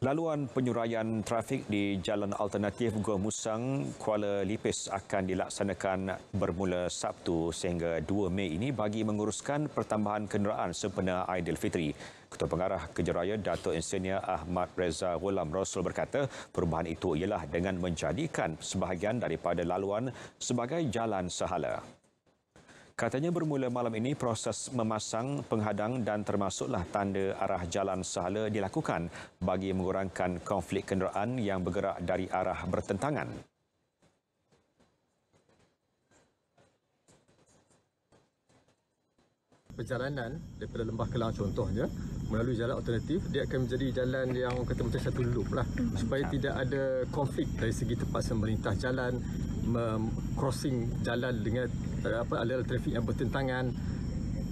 Laluan penyuraian trafik di jalan alternatif Gua Musang, Kuala Lipis akan dilaksanakan bermula Sabtu sehingga 2 Mei ini bagi menguruskan pertambahan kenderaan sempena Aidilfitri. Ketua Pengarah Kejeraya Dato' Insinyur Ahmad Reza Ghulam Rasul berkata perubahan itu ialah dengan menjadikan sebahagian daripada laluan sebagai jalan sehala. Katanya bermula malam ini proses memasang penghadang dan termasuklah tanda arah jalan sahala dilakukan bagi mengurangkan konflik kenderaan yang bergerak dari arah bertentangan. Perjalanan daripada Lembah ke laut contohnya melalui jalan alternatif dia akan menjadi jalan yang kata macam satu loop lah hmm. supaya tidak ada konflik dari segi tempat semerintah jalan um, crossing jalan dengan eh, apa aliran trafik yang bertentangan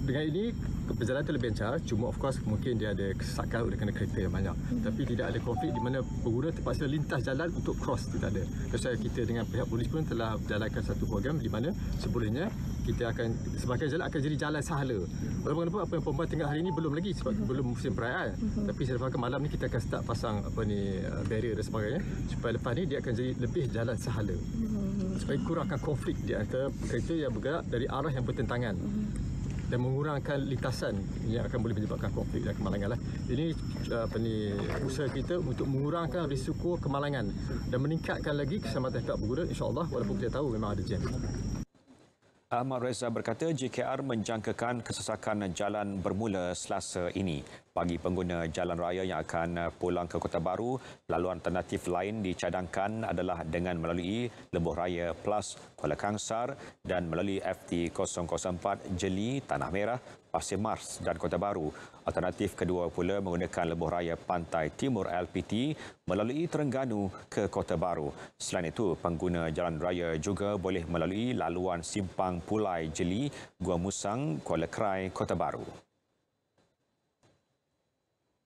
dengan ini perjalanan tu lebih encar cuma of course mungkin dia ada kesesakan oleh kena kereta yang banyak hmm tapi tidak ada konflik di mana pengguna terpaksa lintas jalan untuk cross tidak ada kerana kita dengan pihak polis pun telah jalankan satu program di mana sebenarnya kita akan sebagai jalan akan jadi jalan sahala. Walaupun kenapa apa yang perempuan tengah hari ini belum lagi sebab belum musim perayaan. Mhm. Tapi saya faham malam ni kita akan start pasang apa ni uh, barrier dan sebagainya supaya lepas ni dia akan jadi lebih jalan sahala. Mhm. Supaya kurangkan konflik di antara kereta yang bergerak dari arah yang bertentangan mhm. dan mengurangkan litasan yang akan boleh menyebabkan konflik dan kemalangan lah. Ini uh, apa ni, usaha kita untuk mengurangkan risiko kemalangan dan meningkatkan lagi keselamatan pihak berguna insyaAllah walaupun kita tahu memang ada jam. Ahmad Reza berkata JKR menjangkakan kesesakan jalan bermula selasa ini bagi pengguna jalan raya yang akan eh, pulang ke Kota Baru. Laluan alternatif lain dicadangkan adalah dengan melalui Lembuh Raya Plus Kuala Kangsar dan melalui FT004 Jeli Tanah Merah Pasir Mars dan Kota Baru. Alternatif kedua pula menggunakan Lembuh Raya Pantai Timur LPT melalui Terengganu ke Kota Baru. Selain itu, pengguna jalan raya juga boleh melalui laluan Simpang Pulai Jeli, Gua Musang, Kuala Krai, Kota Baru.